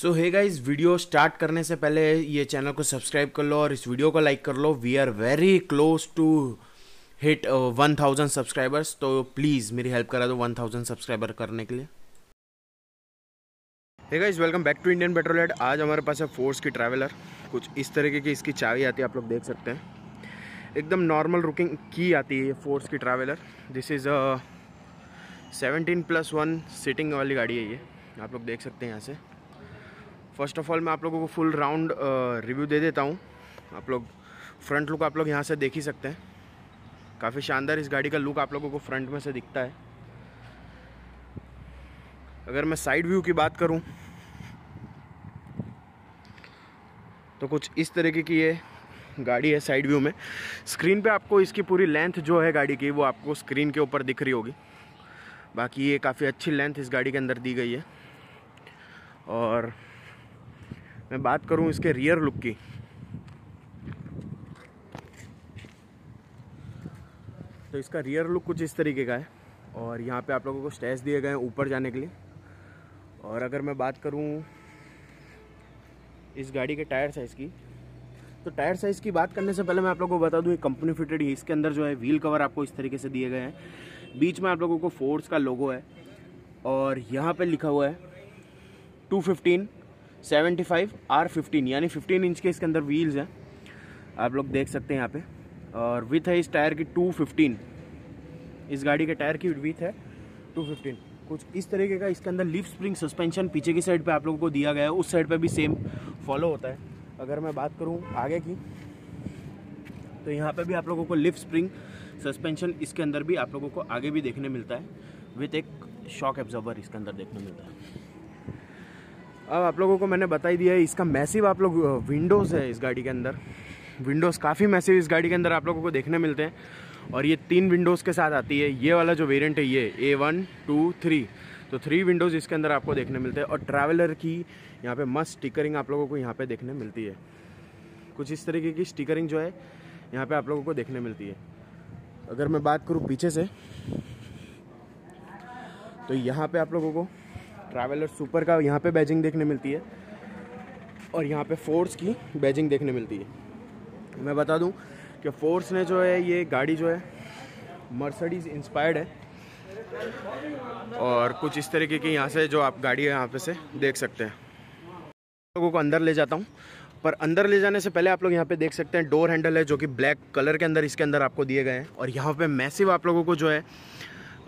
सो हे इस video start करने से पहले ये चैनल को सब्सक्राइब कर लो और इस वीडियो को लाइक कर लो we are very close to hit one thousand subscribers तो प्लीज़ मेरी हेल्प करा दो वन थाउजेंड सब्सक्राइबर करने के लिए hey guys welcome back to Indian ad आज हमारे पास है फोर्स की ट्रैवलर कुछ इस तरीके की इसकी चाबी आती है आप लोग देख सकते हैं एकदम नॉर्मल रुकिंग की आती है फोर्स की traveller this is seventeen plus one seating वाली गाड़ी है ये आप लोग देख सकते हैं यहाँ से फर्स्ट ऑफ ऑल मैं आप लोगों को फुल राउंड रिव्यू दे देता हूँ आप लोग फ्रंट लुक आप लोग यहाँ से देख ही सकते हैं काफ़ी शानदार इस गाड़ी का लुक आप लोगों को फ्रंट में से दिखता है अगर मैं साइड व्यू की बात करूँ तो कुछ इस तरीके की ये गाड़ी है साइड व्यू में स्क्रीन पे आपको इसकी पूरी लेंथ जो है गाड़ी की वो आपको स्क्रीन के ऊपर दिख रही होगी बाकी ये काफ़ी अच्छी लेंथ इस गाड़ी के अंदर दी गई है और मैं बात करूँ इसके रियर लुक की तो इसका रियर लुक कुछ इस तरीके का है और यहाँ पे आप लोगों को स्टेस दिए गए हैं ऊपर जाने के लिए और अगर मैं बात करूँ इस गाड़ी के टायर साइज़ की तो टायर साइज़ की बात करने से पहले मैं आप लोगों को बता दूँ ये कंपनी फिटेड ही इसके अंदर जो है व्हील कवर आपको इस तरीके से दिए गए हैं बीच में आप लोगों को फोर्स का लोगो है और यहाँ पर लिखा हुआ है two fifteen seventy five R fifteen यानी फिफ्टीन इंच के इसके अंदर व्हील्स हैं आप लोग देख सकते हैं यहाँ पे और विथ है इस टायर की टू फिफ्टीन इस गाड़ी के टायर की विथ है टू फिफ्टीन कुछ इस तरीके का इसके अंदर लिफ्ट स्प्रिंग सस्पेंशन पीछे की साइड पे आप लोगों को दिया गया है उस साइड पे भी सेम फॉलो होता है अगर मैं बात करूँ आगे की तो यहाँ पर भी आप लोगों को लिफ्ट स्प्रिंग सस्पेंशन इसके अंदर भी आप लोगों को आगे भी देखने मिलता है विथ एक शॉक एब्जॉर्बर इसके अंदर देखने मिलता है अब आप लोगों को मैंने बताई दिया है इसका मैसिव आप लोग विंडोज़ है इस गाड़ी के अंदर विंडोज़ काफ़ी मैसिव इस गाड़ी के अंदर आप लोगों को देखने मिलते हैं और ये तीन विंडोज़ के साथ आती है ये वाला जो वेरियंट है ये ए वन टू थ्री तो थ्री विंडोज़ इसके अंदर आपको देखने मिलते हैं और ट्रैवलर की यहाँ पे मस्त स्टिकरिंग आप लोगों को यहाँ पे देखने मिलती है कुछ इस तरीके की स्टिकरिंग जो है यहाँ पे आप लोगों को देखने मिलती है अगर मैं बात करूँ पीछे से तो यहाँ पे आप लोगों को ट्रैवलर सुपर का यहाँ पे बैजिंग देखने मिलती है और यहाँ पे फोर्स की बैजिंग देखने मिलती है मैं बता दूँ कि फोर्स ने जो है ये गाड़ी जो है मर्सडीज इंस्पायर्ड है और कुछ इस तरीके की यहाँ से जो आप गाड़ी है यहाँ पे से देख सकते हैं लोगों को अंदर ले जाता हूँ पर अंदर ले जाने से पहले आप लोग यहाँ पे देख सकते हैं डोर हैंडल है जो कि ब्लैक कलर के अंदर इसके अंदर आपको दिए गए हैं और यहाँ पे मैसिव आप लोगों को जो है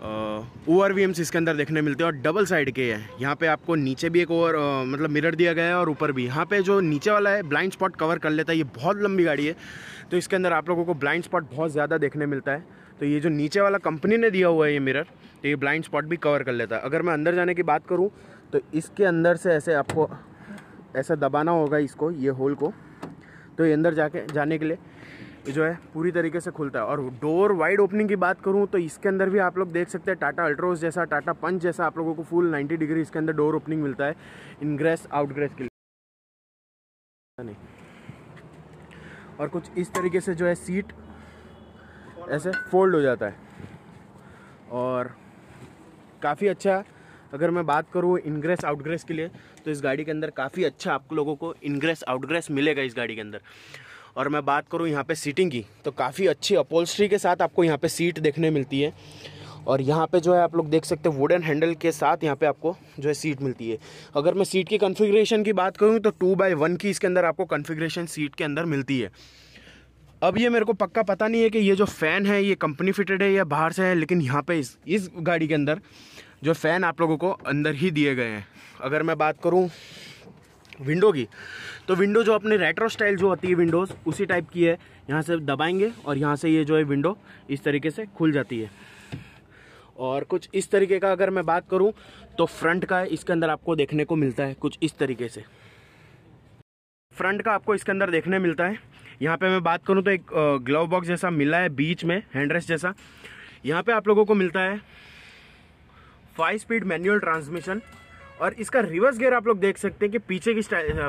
ओवर वी एम्स इसके अंदर देखने मिलते हैं और डबल साइड के हैं यहाँ पे आपको नीचे भी एक ओवर मतलब मिरर दिया गया है और ऊपर भी यहाँ पे जो नीचे वाला है ब्लाइंड स्पॉट कवर कर लेता है ये बहुत लंबी गाड़ी है तो इसके अंदर आप लोगों को ब्लाइंड स्पॉट बहुत ज़्यादा देखने मिलता है तो ये जो नीचे वाला कंपनी ने दिया हुआ है ये मिरर तो ये ब्लाइंड स्पॉट भी कवर कर लेता है अगर मैं अंदर जाने की बात करूँ तो इसके अंदर से ऐसे आपको ऐसा दबाना होगा इसको ये होल को तो ये अंदर जाके जाने के लिए जो है पूरी तरीके से खुलता है और डोर वाइड ओपनिंग की बात करूँ तो इसके अंदर भी आप लोग देख सकते हैं टाटा अल्ट्रोस जैसा टाटा पंच जैसा आप लोगों को फुल नाइन्टी डिग्री इसके अंदर डोर ओपनिंग मिलता है इनग्रेस आउटग्रेस के लिए नहीं और कुछ इस तरीके से जो है सीट ऐसे फोल्ड हो जाता है और काफ़ी अच्छा अगर मैं बात करूँ इनग्रेस आउटग्रेस के लिए तो इस गाड़ी के अंदर काफ़ी अच्छा आप लोगों को इनग्रेस आउटग्रेस मिलेगा इस गाड़ी के अंदर और मैं बात करूँ यहाँ पे सीटिंग की तो काफ़ी अच्छी अपोलस्ट्री के साथ आपको यहाँ पे सीट देखने मिलती है और यहाँ पे जो है आप लोग देख सकते हैं वुडन हैंडल के साथ यहाँ पे आपको जो है सीट मिलती है अगर मैं सीट की कन्फिग्रेशन की बात करूँ तो टू बाई वन की इसके अंदर आपको कन्फिग्रेशन सीट के अंदर मिलती है अब ये मेरे को पक्का पता नहीं है कि ये जो फ़ैन है ये कंपनी फिटेड है या बाहर से है लेकिन यहाँ पर इस इस गाड़ी के अंदर जो फ़ैन आप लोगों को अंदर ही दिए गए हैं अगर मैं बात करूँ विंडो की तो विंडो जो अपने रेट्रो स्टाइल जो होती है विंडोज़ उसी टाइप की है यहाँ से दबाएंगे और यहाँ से ये जो है विंडो इस तरीके से खुल जाती है और कुछ इस तरीके का अगर मैं बात करूँ तो फ्रंट का इसके अंदर आपको देखने को मिलता है कुछ इस तरीके से फ्रंट का आपको इसके अंदर देखने मिलता है यहाँ पे मैं बात करूँ तो एक ग्लव बॉक्स जैसा मिला है बीच में हैंडरेस्ट जैसा यहाँ पे आप लोगों को मिलता है फाइव स्पीड मैनुअल ट्रांसमिशन और इसका रिवर्स गियर आप लोग देख सकते हैं कि पीछे की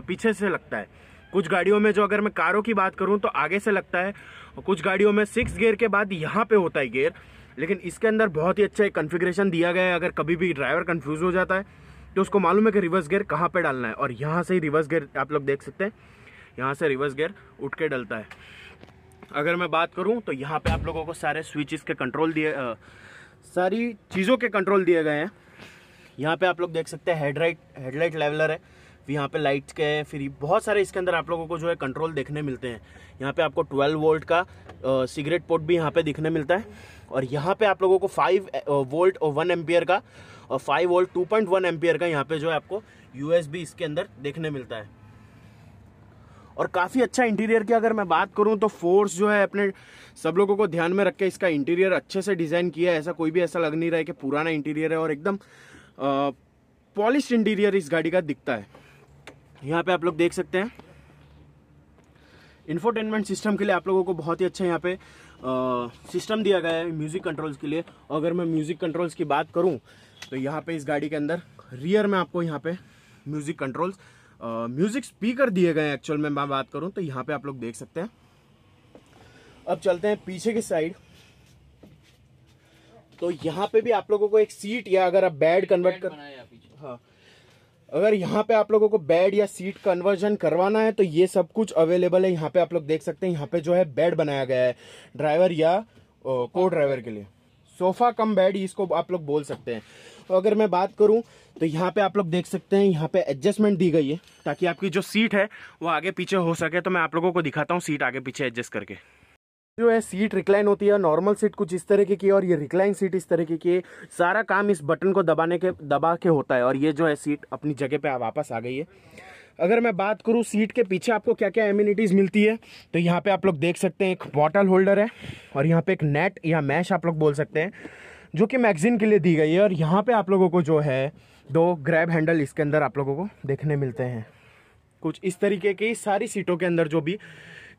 पीछे से लगता है कुछ गाड़ियों में जो अगर मैं कारों की बात करूं तो आगे से लगता है और कुछ गाड़ियों में सिक्स गियर के बाद यहाँ पे होता है गियर लेकिन इसके अंदर बहुत ही अच्छा एक कन्फिग्रेशन दिया गया है अगर कभी भी ड्राइवर कन्फ्यूज़ हो जाता है तो उसको मालूम है कि रिवर्स गियर कहाँ पर डालना है और यहाँ से ही रिवर्स गियर आप लोग देख सकते हैं यहाँ से रिवर्स गियर उठ के डलता है अगर मैं बात करूँ तो यहाँ पर आप लोगों को सारे स्विचेस के कंट्रोल दिए सारी चीज़ों के कंट्रोल दिए गए हैं यहाँ पे आप लोग देख सकते हैं हेडलाइट हेडलाइट लेवलर है फिर यहाँ पे लाइट्स के फिर बहुत सारे इसके अंदर आप लोगों को जो है कंट्रोल देखने मिलते हैं यहाँ पे आपको 12 वोल्ट का सिगरेट पोर्ट भी यहाँ पे दिखने मिलता है और यहाँ पे आप लोगों को 5 वोल्ट और 1 एम्पियर का और 5 वोल्ट 2.1 पॉइंट का यहाँ पे जो है आपको यूएसबी इसके अंदर देखने मिलता है और काफ़ी अच्छा इंटीरियर की अगर मैं बात करूं तो फोर्स जो है अपने सब लोगों को ध्यान में रख के इसका इंटीरियर अच्छे से डिज़ाइन किया है ऐसा कोई भी ऐसा लग नहीं रहा है कि पुराना इंटीरियर है और एकदम पॉलिश इंटीरियर इस गाड़ी का दिखता है यहाँ पे आप लोग देख सकते हैं इन्फोटेनमेंट सिस्टम के लिए आप लोगों को बहुत ही अच्छा यहाँ पे सिस्टम दिया गया है म्यूज़िक कंट्रोल्स के लिए अगर मैं म्यूज़िक कंट्रोल्स की बात करूँ तो यहाँ पे इस गाड़ी के अंदर रियर में आपको यहाँ पे म्यूज़िक कंट्रोल्स म्यूज़िक स्पीकर दिए गए हैं एक्चुअल में मैं बात करूँ तो यहाँ पे आप लोग देख सकते हैं अब चलते हैं पीछे की साइड तो यहाँ पे भी आप लोगों को एक सीट या अगर आप बेड कन्वर्ट कर हाँ अगर यहाँ पे आप लोगों को बेड या सीट कन्वर्जन करवाना है तो ये सब कुछ अवेलेबल है यहाँ पे आप लोग देख सकते हैं यहाँ पे जो है बेड बनाया गया है ड्राइवर या को ड्राइवर के लिए सोफा कम बेड इसको आप लोग बोल सकते हैं तो अगर मैं बात करूं तो यहाँ पे आप लोग देख सकते हैं यहाँ पे एडजस्टमेंट दी गई है ताकि आपकी जो सीट है वो आगे पीछे हो सके तो मैं आप लोगों को दिखाता हूँ सीट आगे पीछे एडजस्ट करके जो है सीट रिक्लाइन होती है नॉर्मल सीट कुछ इस तरीके की और ये रिक्लाइन सीट इस तरीके की है सारा काम इस बटन को दबाने के दबा के होता है और ये जो है सीट अपनी जगह पे वापस आ गई है अगर मैं बात करूँ सीट के पीछे आपको क्या क्या एम्यूनिटीज़ मिलती है तो यहाँ पे आप लोग देख सकते हैं एक बॉटल होल्डर है और यहाँ पे एक नेट या मैश आप लोग बोल सकते हैं जो कि मैगजीन के लिए दी गई है और यहाँ पे आप लोगों को जो है दो ग्रैब हैंडल इसके अंदर आप लोगों को देखने मिलते हैं कुछ इस तरीके की सारी सीटों के अंदर जो भी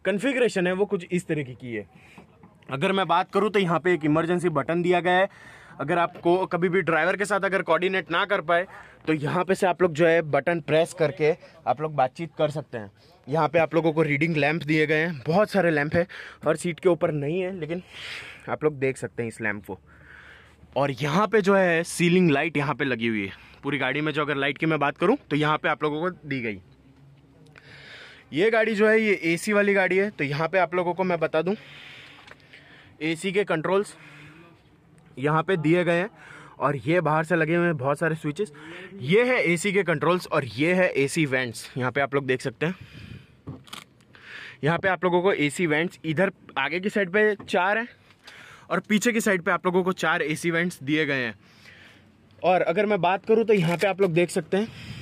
कन्फिग्रेशन है वो कुछ इस तरीके की है अगर मैं बात करूँ तो यहाँ पे एक इमरजेंसी बटन दिया गया है अगर आपको कभी भी ड्राइवर के साथ अगर कोऑर्डिनेट ना कर पाए तो यहाँ पे से आप लोग जो है बटन प्रेस करके आप लोग बातचीत कर सकते हैं यहाँ पे आप लोगों को रीडिंग लैंप दिए गए हैं बहुत सारे लैंप है हर सीट के ऊपर नहीं है लेकिन आप लोग देख सकते हैं इस लैंप को और यहाँ पे जो है सीलिंग लाइट यहाँ पर लगी हुई है पूरी गाड़ी में जो अगर लाइट की मैं बात करूँ तो यहाँ पर आप लोगों को दी गई ये गाड़ी जो है ये एसी वाली गाड़ी है तो यहाँ पे आप लोगों को मैं बता दूँ एसी के कंट्रोल्स यहाँ पे दिए गए हैं और ये बाहर से लगे हुए हैं बहुत सारे स्विचेस ये है एसी के कंट्रोल्स और ये है एसी वेंट्स यहाँ पे आप लोग देख सकते हैं यहाँ पे आप लोगों को एसी वेंट्स इधर आगे की साइड पे चार हैं और पीछे की साइड पे आप लोगों को चार एसी वेंट्स दिए गए हैं और अगर मैं बात करूँ तो यहाँ पे आप लोग देख सकते हैं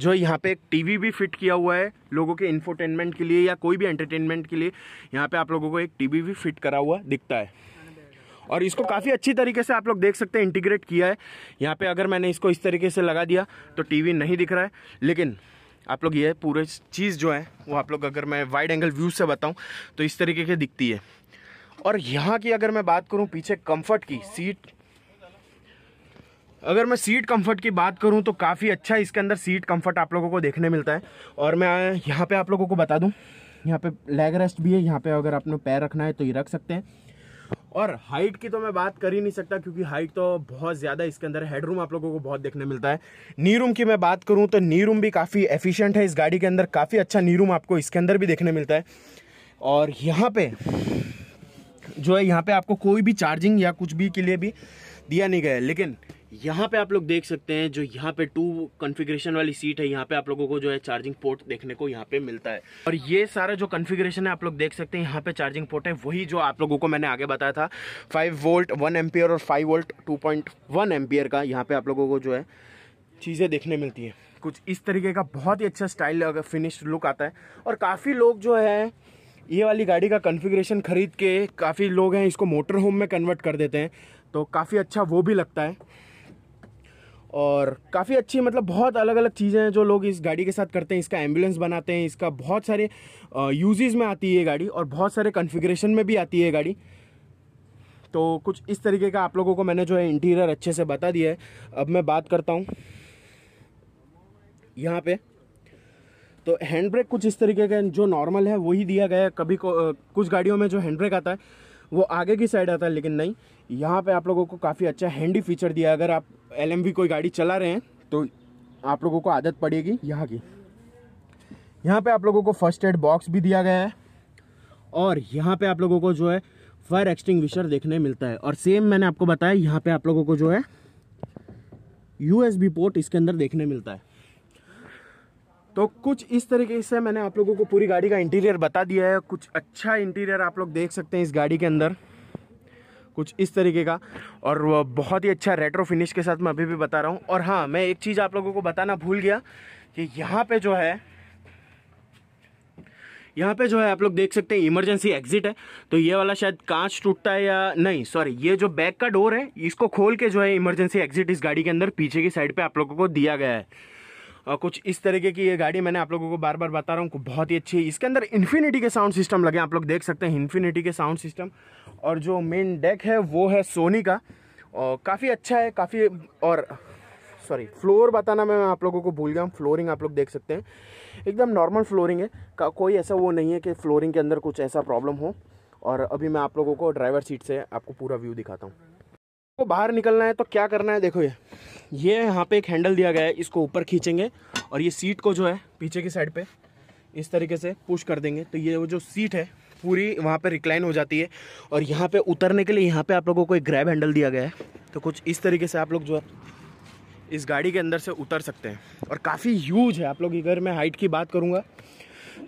जो यहाँ पे एक टीवी भी फिट किया हुआ है लोगों के इन्फोटेनमेंट के लिए या कोई भी एंटरटेनमेंट के लिए यहाँ पे आप लोगों को एक टीवी भी फिट करा हुआ दिखता है और इसको काफ़ी अच्छी तरीके से आप लोग देख सकते हैं इंटीग्रेट किया है यहाँ पे अगर मैंने इसको इस तरीके से लगा दिया तो टीवी नहीं दिख रहा है लेकिन आप लोग ये पूरे चीज़ जो है वो आप लोग अगर मैं वाइड एंगल व्यू से बताऊँ तो इस तरीके की दिखती है और यहाँ की अगर मैं बात करूँ पीछे कम्फर्ट की सीट अगर मैं सीट कंफर्ट की बात करूं तो काफ़ी अच्छा इसके अंदर सीट कंफर्ट आप लोगों को देखने मिलता है और मैं यहाँ पे आप लोगों को बता दूं यहाँ पे लेग रेस्ट भी है यहाँ पे अगर आपने पैर रखना है तो ये रख सकते हैं और हाइट की तो मैं बात कर ही नहीं सकता क्योंकि हाइट तो बहुत ज़्यादा इसके अंदर रूम आप लोगों को बहुत देखने मिलता है नी रूम की मैं बात करूँ तो नी रूम भी काफ़ी एफिशेंट है इस गाड़ी के अंदर काफ़ी अच्छा नी रूम आपको इसके अंदर भी देखने मिलता है और यहाँ पर जो है यहाँ पर आपको कोई भी चार्जिंग या कुछ भी के लिए भी दिया नहीं गया है लेकिन यहाँ पे आप लोग देख सकते हैं जो यहाँ पे टू कॉन्फ़िगरेशन वाली सीट है यहाँ पे आप लोगों को जो है चार्जिंग पोर्ट देखने को यहाँ पे मिलता है और ये सारा जो कॉन्फ़िगरेशन है आप लोग देख सकते हैं यहाँ पे चार्जिंग पोर्ट है वही जो आप लोगों को मैंने आगे बताया था फाइव वोल्ट वन एम्पियर और five volt two point one का यहाँ पे आप लोगों को जो है चीज़ें देखने मिलती है कुछ इस तरीके का बहुत ही अच्छा स्टाइल फिनिश लुक आता है और काफ़ी लोग जो है ये वाली गाड़ी का कन्फिग्रेशन ख़रीद के काफ़ी लोग हैं इसको मोटर होम में कन्वर्ट कर देते हैं तो काफ़ी अच्छा वो भी लगता है और काफ़ी अच्छी मतलब बहुत अलग अलग चीज़ें हैं जो लोग इस गाड़ी के साथ करते हैं इसका एम्बुलेंस बनाते हैं इसका बहुत सारे यूजेज़ में आती है ये गाड़ी और बहुत सारे कन्फिग्रेशन में भी आती है गाड़ी तो कुछ इस तरीके का आप लोगों को मैंने जो है इंटीरियर अच्छे से बता दिया है अब मैं बात करता हूँ यहाँ पर तो हैंड ब्रेक कुछ इस तरीके का जो नॉर्मल है वही दिया गया है कभी को, कुछ गाड़ियों में जो हैंड ब्रेक आता है वो आगे की साइड आता है लेकिन नहीं यहाँ पे आप लोगों को काफ़ी अच्छा हैंडी फीचर दिया अगर आप एल कोई गाड़ी चला रहे हैं तो आप लोगों को आदत पड़ेगी यहाँ की यहाँ पे आप लोगों को फर्स्ट एड बॉक्स भी दिया गया है और यहाँ पे आप लोगों को जो है फायर एक्सटिंग देखने मिलता है और सेम मैंने आपको बताया यहाँ पर आप लोगों को जो है बी पोर्ट इसके अंदर देखने मिलता है तो कुछ इस तरीके से मैंने आप लोगों को पूरी गाड़ी का इंटीरियर बता दिया है कुछ अच्छा इंटीरियर आप लोग देख सकते हैं इस गाड़ी के अंदर कुछ इस तरीके का और बहुत ही अच्छा रेट्रो फिनिश के साथ मैं अभी भी बता रहा हूँ और हाँ मैं एक चीज़ आप लोगों को बताना भूल गया कि यहाँ पे जो है यहाँ पे जो है आप लोग देख सकते हैं इमरजेंसी एग्जिट है तो ये वाला शायद कांच टूटता है या नहीं सॉरी ये जो बैक का डोर है इसको खोल के जो है इमरजेंसी एग्जिट इस गाड़ी के अंदर पीछे की साइड पे आप लोगों को दिया गया है कुछ इस तरीके की ये गाड़ी मैंने आप लोगों को बार बार बता रहा हूँ बहुत ही अच्छी है इसके अंदर इन्फिनिटी के साउंड सिस्टम लगे आप लोग देख सकते हैं इन्फिनिटी के साउंड सिस्टम और जो मेन डेक है वो है सोनी का और काफ़ी अच्छा है काफ़ी और सॉरी फ्लोर बताना मैं आप लोगों को भूल गया हूँ फ्लोरिंग आप लोग देख सकते हैं एकदम नॉर्मल फ्लोरिंग है का कोई ऐसा वो नहीं है कि फ्लोरिंग के अंदर कुछ ऐसा प्रॉब्लम हो और अभी मैं आप लोगों को ड्राइवर सीट से आपको पूरा व्यू दिखाता हूँ तो बाहर निकलना है तो क्या करना है देखो ये ये यहाँ पे एक हैंडल दिया गया है इसको ऊपर खींचेंगे और ये सीट को जो है पीछे की साइड पे इस तरीके से पुश कर देंगे तो ये वो जो सीट है पूरी वहाँ पे रिक्लाइन हो जाती है और यहाँ पे उतरने के लिए यहाँ पे आप लोगों को एक ग्रैब हैंडल दिया गया है तो कुछ इस तरीके से आप लोग जो है इस गाड़ी के अंदर से उतर सकते हैं और काफ़ी ह्यूज है आप लोग अगर मैं हाइट की बात करूँगा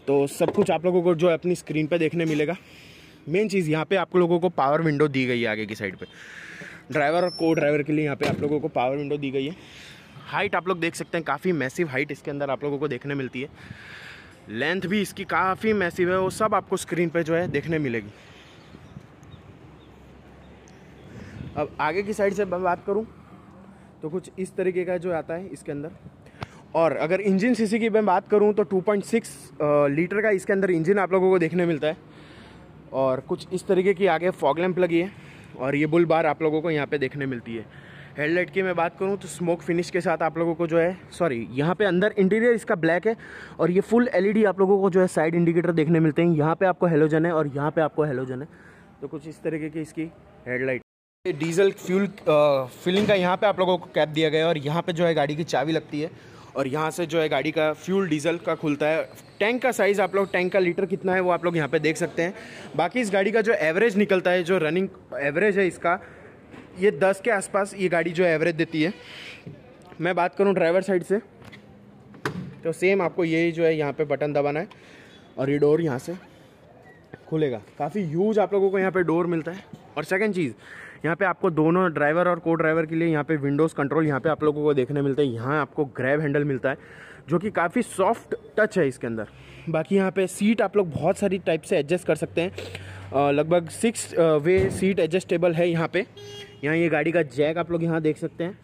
तो सब कुछ आप लोगों को जो है अपनी स्क्रीन पर देखने मिलेगा मेन चीज़ यहाँ पर आप लोगों को पावर विंडो दी गई है आगे की साइड पर ड्राइवर और को ड्राइवर के लिए यहाँ पे आप लोगों को पावर विंडो दी गई है हाइट आप लोग देख सकते हैं काफ़ी मैसिव हाइट इसके अंदर आप लोगों को देखने मिलती है लेंथ भी इसकी काफ़ी मैसिव है वो सब आपको स्क्रीन पर जो है देखने मिलेगी अब आगे की साइड से मैं बात करूँ तो कुछ इस तरीके का जो आता है इसके अंदर और अगर इंजन सीसी की मैं बात करूँ तो 2.6 लीटर का इसके अंदर इंजन आप लोगों को देखने मिलता है और कुछ इस तरीके की आगे फॉग लैंप लगी है और ये बुल बार आप लोगों को यहाँ पे देखने मिलती है हेडलाइट की मैं बात करूँ तो स्मोक फिनिश के साथ आप लोगों को जो है सॉरी यहाँ पे अंदर इंटीरियर इसका ब्लैक है और ये फुल एलईडी आप लोगों को जो है साइड इंडिकेटर देखने मिलते हैं यहाँ पे आपको हेलोजन है और यहाँ पे आपको हेलोजन है तो कुछ इस तरीके की इसकी हेडलाइट डीजल फ्यूल फिलिंग का यहाँ पर आप लोगों को कैप दिया गया है और यहाँ पर जो है गाड़ी की चाबी लगती है और यहाँ से जो है गाड़ी का फ्यूल डीजल का खुलता है टैंक का साइज़ आप लोग टैंक का लीटर कितना है वो आप लोग यहाँ पे देख सकते हैं बाकी इस गाड़ी का जो एवरेज निकलता है जो रनिंग एवरेज है इसका ये दस के आसपास ये गाड़ी जो एवरेज देती है मैं बात करूँ ड्राइवर साइड से तो सेम आपको ये जो है यहाँ पर बटन दबाना है और ये डोर यहाँ से खुलेगा काफ़ी यूज आप लोगों को यहाँ पर डोर मिलता है और सेकेंड चीज़ यहाँ पे आपको दोनों ड्राइवर और को ड्राइवर के लिए यहाँ पे विंडोज़ कंट्रोल यहाँ पे आप लोगों को देखने मिलता है यहाँ आपको ग्रैब हैंडल मिलता है जो कि काफ़ी सॉफ्ट टच है इसके अंदर बाकी यहाँ पे सीट आप लोग बहुत सारी टाइप से एडजस्ट कर सकते हैं लगभग सिक्स वे सीट एडजस्टेबल है यहाँ पे यहाँ ये गाड़ी का जैक आप लोग यहाँ देख सकते हैं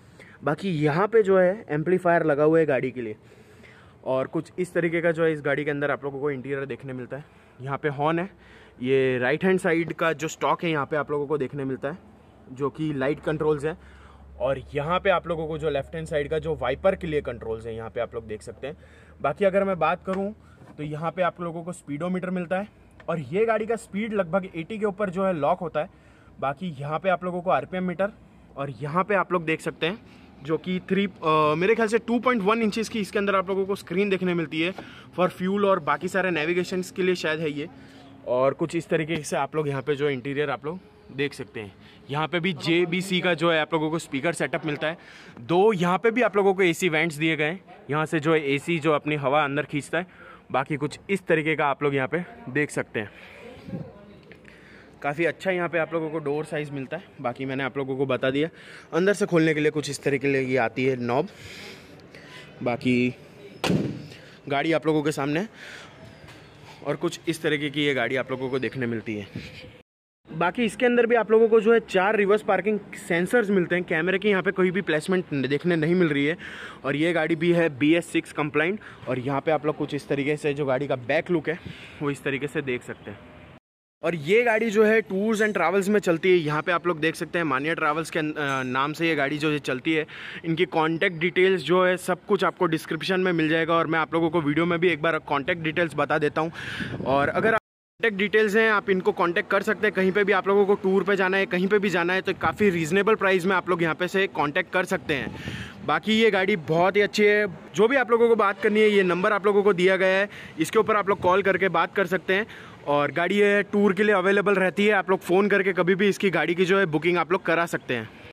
बाकी यहाँ पर जो है एम्पलीफायर लगा हुआ है गाड़ी के लिए और कुछ इस तरीके का जो है इस गाड़ी के अंदर आप लोगों को इंटीरियर देखने मिलता है यहाँ पे हॉर्न है ये राइट हैंड साइड का जो स्टॉक है यहाँ पे आप लोगों को देखने मिलता है जो कि लाइट कंट्रोल्स हैं और यहाँ पे आप लोगों को जो लेफ्ट हैंड साइड का जो वाइपर के लिए कंट्रोल्स हैं यहाँ पे आप लोग देख सकते हैं बाकी अगर मैं बात करूँ तो यहाँ पे आप लोगों को स्पीडोमीटर मिलता है और ये गाड़ी का स्पीड लगभग 80 के ऊपर जो है लॉक होता है बाकी यहाँ पे आप लोगों को आरपीएम मीटर और यहाँ पर आप लोग देख सकते हैं जो कि थ्री मेरे ख्याल से टू पॉइंट इंचज़ की इसके अंदर आप लोगों को स्क्रीन देखने मिलती है फॉर फ्यूल और बाकी सारे नेविगेशन के लिए शायद है ये और कुछ इस तरीके से आप लोग यहाँ पर जो इंटीरियर आप लोग देख सकते हैं यहाँ पे भी जे बी सी का जो है आप लोगों को स्पीकर सेटअप मिलता है दो यहाँ पे भी आप लोगों को एसी वेंट्स दिए गए हैं यहाँ से जो है एसी जो अपनी हवा अंदर खींचता है बाकी कुछ इस तरीके का आप लोग यहाँ पे देख सकते हैं काफ़ी अच्छा यहाँ पे आप लोगों को डोर साइज़ मिलता है बाकी मैंने आप लोगों को बता दिया अंदर से खोलने के लिए कुछ इस तरीके लिए आती है नॉब बाकी गाड़ी आप लोगों के सामने और कुछ इस तरीके की ये गाड़ी आप लोगों को देखने मिलती है बाकी इसके अंदर भी आप लोगों को जो है चार रिवर्स पार्किंग सेंसर्स मिलते हैं कैमरे की यहाँ पे कोई भी प्लेसमेंट देखने नहीं मिल रही है और ये गाड़ी भी है बी एस सिक्स कंप्लाइंट और यहाँ पे आप लोग कुछ इस तरीके से जो गाड़ी का बैक लुक है वो इस तरीके से देख सकते हैं और ये गाड़ी जो है टूर्स एंड ट्रैवल्स में चलती है यहाँ पे आप लोग देख सकते हैं मानिया ट्रैवल्स के अं- नाम से ये गाड़ी जो है चलती है इनकी कॉन्टैक्ट डिटेल्स जो है सब कुछ आपको डिस्क्रिप्शन में मिल जाएगा और मैं आप लोगों को वीडियो में भी एक बार कॉन्टैक्ट डिटेल्स बता देता हूँ और अगर कॉन्टैक्ट डिटेल्स हैं आप इनको कॉन्टैक्ट कर सकते हैं कहीं पे भी आप लोगों को टूर पे जाना है कहीं पे भी जाना है तो काफ़ी रीजनेबल प्राइस में आप लोग यहाँ पे से कॉन्टैक्ट कर सकते हैं बाकी ये गाड़ी बहुत ही अच्छी है जो भी आप लोगों को बात करनी है ये नंबर आप लोगों को दिया गया है इसके ऊपर आप लोग कॉल करके बात कर सकते हैं और गाड़ी है टूर के लिए अवेलेबल रहती है आप लोग फ़ोन करके कभी भी इसकी गाड़ी की जो है बुकिंग आप लोग करा सकते हैं